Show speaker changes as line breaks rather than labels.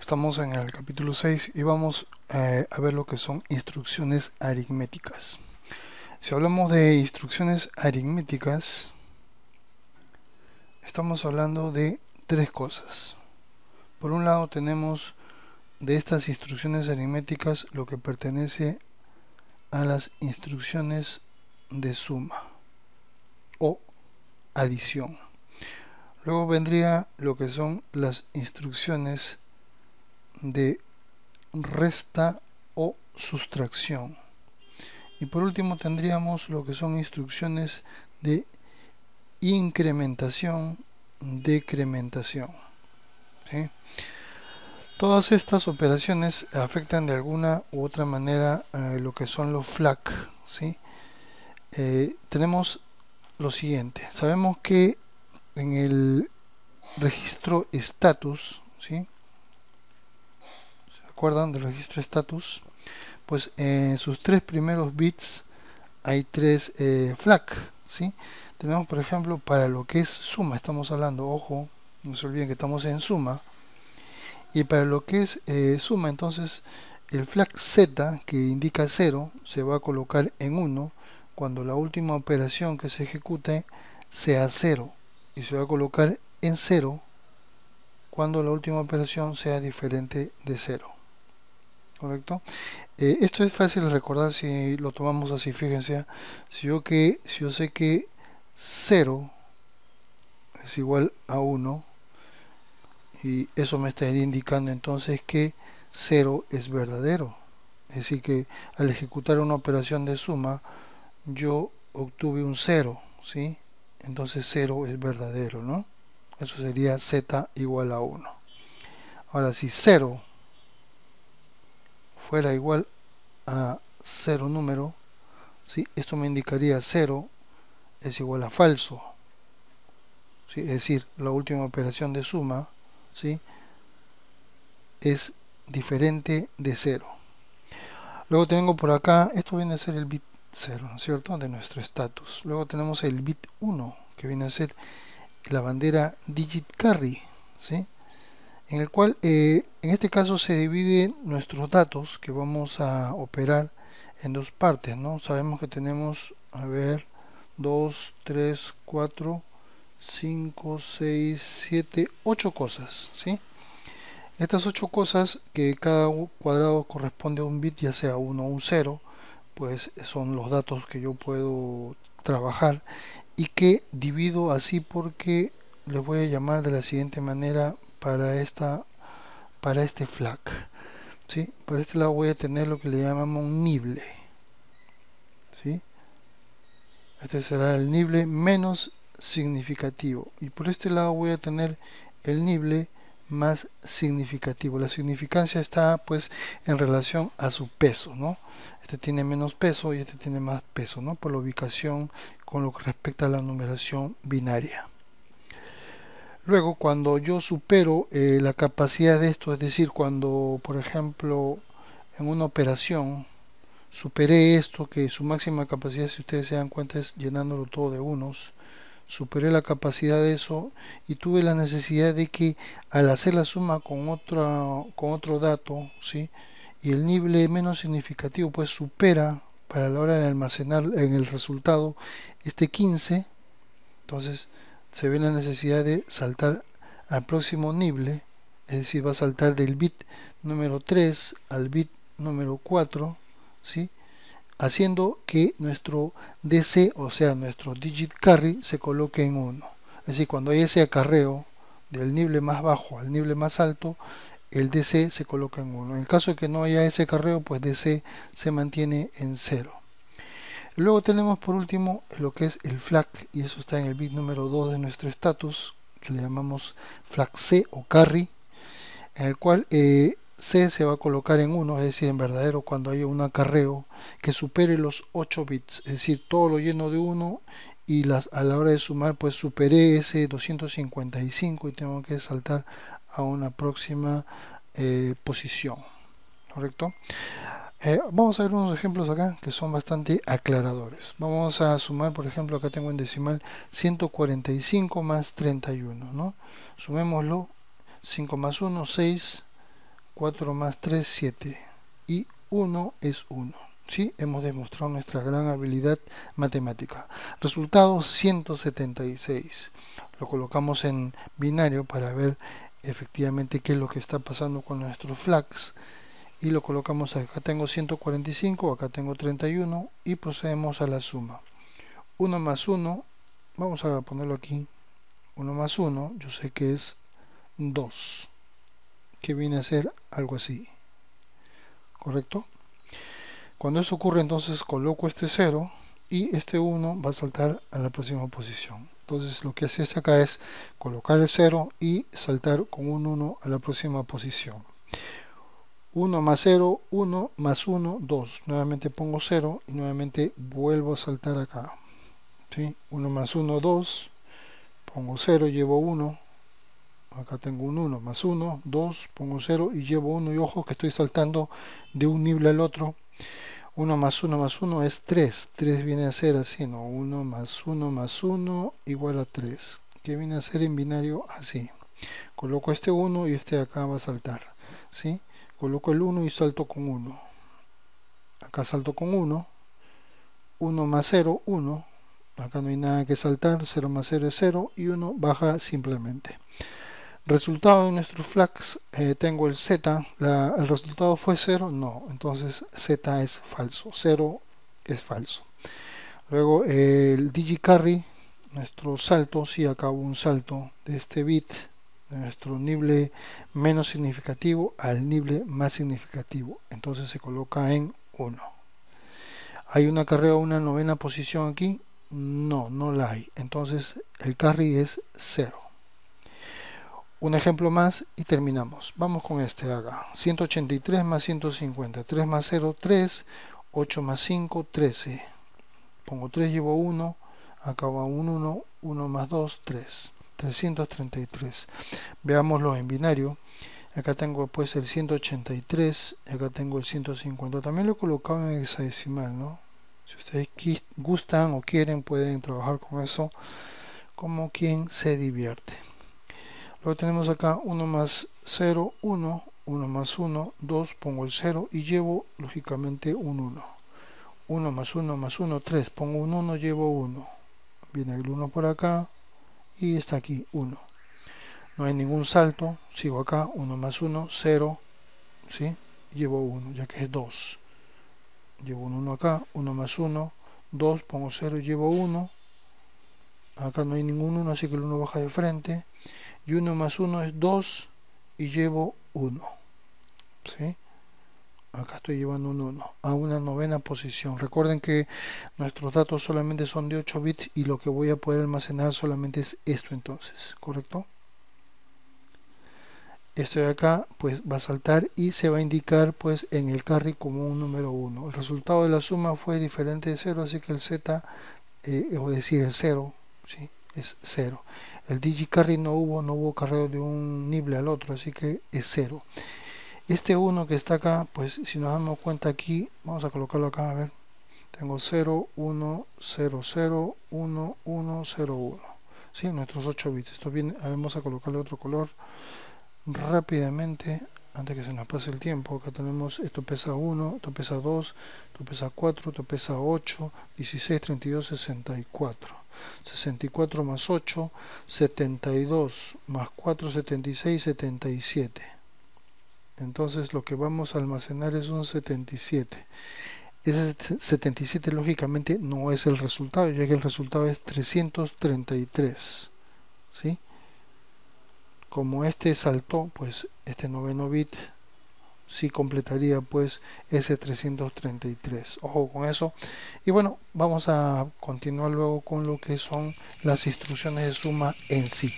Estamos en el capítulo 6 y vamos eh, a ver lo que son instrucciones aritméticas. Si hablamos de instrucciones aritméticas, estamos hablando de tres cosas. Por un lado tenemos de estas instrucciones aritméticas lo que pertenece a las instrucciones de suma o adición. Luego vendría lo que son las instrucciones de resta o sustracción. Y por último tendríamos lo que son instrucciones de incrementación, decrementación. ¿sí? Todas estas operaciones afectan de alguna u otra manera eh, lo que son los FLAC. ¿sí? Eh, tenemos lo siguiente. Sabemos que en el registro status, ¿sí? acuerdan del registro estatus Pues en eh, sus tres primeros bits hay tres eh, flag, Tenemos, por ejemplo, para lo que es suma, estamos hablando, ojo, no se olviden que estamos en suma. Y para lo que es eh, suma, entonces, el flag Z, que indica cero se va a colocar en 1 cuando la última operación que se ejecute sea 0. Y se va a colocar en cero cuando la última operación sea diferente de cero correcto eh, esto es fácil recordar si lo tomamos así fíjense ¿ah? si yo que si yo sé que 0 es igual a 1 y eso me estaría indicando entonces que 0 es verdadero es decir que al ejecutar una operación de suma yo obtuve un 0 ¿sí? entonces 0 es verdadero ¿no? eso sería z igual a 1 ahora si 0 fuera igual a cero número, ¿sí? esto me indicaría 0 es igual a falso. Es decir, la última operación de suma ¿sí? es diferente de 0. Luego tengo por acá, esto viene a ser el bit 0, es cierto?, de nuestro status. Luego tenemos el bit 1, que viene a ser la bandera digit carry, ¿sí? en el cual eh, en este caso se dividen nuestros datos que vamos a operar en dos partes, ¿no? Sabemos que tenemos, a ver, 2, 3, 4, 5, 6, 7, 8 cosas, Estas 8 cosas que cada cuadrado corresponde a un bit, ya sea 1 o un 0, pues son los datos que yo puedo trabajar y que divido así porque les voy a llamar de la siguiente manera para esta para este flag por este lado voy a tener lo que le llamamos un nible ¿sí? este será el nible menos significativo y por este lado voy a tener el nible más significativo la significancia está pues en relación a su peso ¿no? este tiene menos peso y este tiene más peso ¿no? por la ubicación con lo que respecta a la numeración binaria Luego, cuando yo supero eh, la capacidad de esto, es decir, cuando, por ejemplo, en una operación superé esto, que su máxima capacidad, si ustedes se dan cuenta, es llenándolo todo de unos, superé la capacidad de eso y tuve la necesidad de que al hacer la suma con, otra, con otro dato, ¿sí? y el nivel menos significativo, pues supera para la hora de almacenar en el resultado este 15, entonces se ve la necesidad de saltar al próximo nivel, es decir, va a saltar del bit número 3 al bit número 4, ¿sí? haciendo que nuestro DC, o sea, nuestro digit carry, se coloque en 1. Es decir, cuando hay ese acarreo del nivel más bajo al nivel más alto, el DC se coloca en 1. En caso de que no haya ese acarreo, pues DC se mantiene en 0. Luego tenemos por último lo que es el flag y eso está en el bit número 2 de nuestro estatus que le llamamos flag C o carry en el cual eh, C se va a colocar en 1 es decir en verdadero cuando haya un acarreo que supere los 8 bits es decir todo lo lleno de 1 y a la hora de sumar pues supere ese 255 y tengo que saltar a una próxima eh, posición correcto eh, vamos a ver unos ejemplos acá que son bastante aclaradores. Vamos a sumar, por ejemplo, acá tengo en decimal 145 más 31, ¿no? Sumémoslo, 5 más 1, 6, 4 más 3, 7 y 1 es 1. ¿sí? Hemos demostrado nuestra gran habilidad matemática. Resultado 176. Lo colocamos en binario para ver efectivamente qué es lo que está pasando con nuestros flags y lo colocamos acá tengo 145 acá tengo 31 y procedemos a la suma 1 más 1 vamos a ponerlo aquí 1 más 1 yo sé que es 2 que viene a ser algo así correcto cuando eso ocurre entonces coloco este 0 y este 1 va a saltar a la próxima posición entonces lo que hace este acá es colocar el 0 y saltar con un 1 a la próxima posición 1 más 0, 1 más 1, 2. Nuevamente pongo 0 y nuevamente vuelvo a saltar acá. ¿sí? 1 más 1, 2. Pongo 0, llevo 1. Acá tengo un 1 más 1, 2. Pongo 0 y llevo 1. Y ojo que estoy saltando de un nivel al otro. 1 más 1 más 1 es 3. 3 viene a ser así, ¿no? 1 más 1 más 1 igual a 3. ¿Qué viene a ser en binario así. Coloco este 1 y este acá va a saltar. ¿Sí? coloco el 1 y salto con 1 acá salto con 1 1 más 0 1 acá no hay nada que saltar 0 más 0 es 0 y 1 baja simplemente resultado de nuestro flags eh, tengo el z el resultado fue 0 no entonces z es falso 0 es falso luego el digicarry nuestro salto si acabo un salto de este bit de nuestro nivel menos significativo al nivel más significativo. Entonces se coloca en 1. ¿Hay una carrera una novena posición aquí? No, no la hay. Entonces el carry es 0. Un ejemplo más y terminamos. Vamos con este acá. 183 más 150. 3 más 0, 3. 8 más 5, 13. Pongo 3, llevo 1. Acaba un 1. 1 más 2, 3. 333. Veámoslo en binario. Acá tengo pues el 183, acá tengo el 150. También lo he colocado en hexadecimal, ¿no? Si ustedes gustan o quieren, pueden trabajar con eso como quien se divierte. Luego tenemos acá 1 más 0, 1, 1 más 1, 2, pongo el 0 y llevo lógicamente un 1. 1 más 1 más 1, 3, pongo un 1, llevo 1. Viene el 1 por acá, y está aquí 1. No hay ningún salto, sigo acá, 1 más 1, 0, ¿sí? llevo 1, ya que es 2. Llevo un 1 acá, 1 más 1, 2, pongo 0 y llevo 1. Acá no hay ningún 1, así que el 1 baja de frente. Y 1 más 1 es 2 y llevo 1. ¿sí? acá estoy llevando un 1 a una novena posición recuerden que nuestros datos solamente son de 8 bits y lo que voy a poder almacenar solamente es esto entonces correcto Esto de acá pues va a saltar y se va a indicar pues en el carry como un número 1 el resultado de la suma fue diferente de 0 así que el z eh, o decir el 0 ¿sí? es 0 el digicarry no hubo no hubo carreo de un nibble al otro así que es 0 este 1 que está acá, pues si nos damos cuenta aquí, vamos a colocarlo acá, a ver. Tengo 0, 1, 0, 0, 1, 1, 0, 1. ¿Sí? Nuestros 8 bits. Esto viene, vamos a colocarle otro color rápidamente antes que se nos pase el tiempo. Acá tenemos, esto pesa 1, esto pesa 2, esto pesa 4, esto pesa 8, 16, 32, 64. 64 más 8, 72 más 4, 76, 77 entonces lo que vamos a almacenar es un 77 ese 77 lógicamente no es el resultado ya que el resultado es 333 ¿sí? como este saltó pues este noveno bit si sí completaría pues ese 333 ojo con eso y bueno vamos a continuar luego con lo que son las instrucciones de suma en sí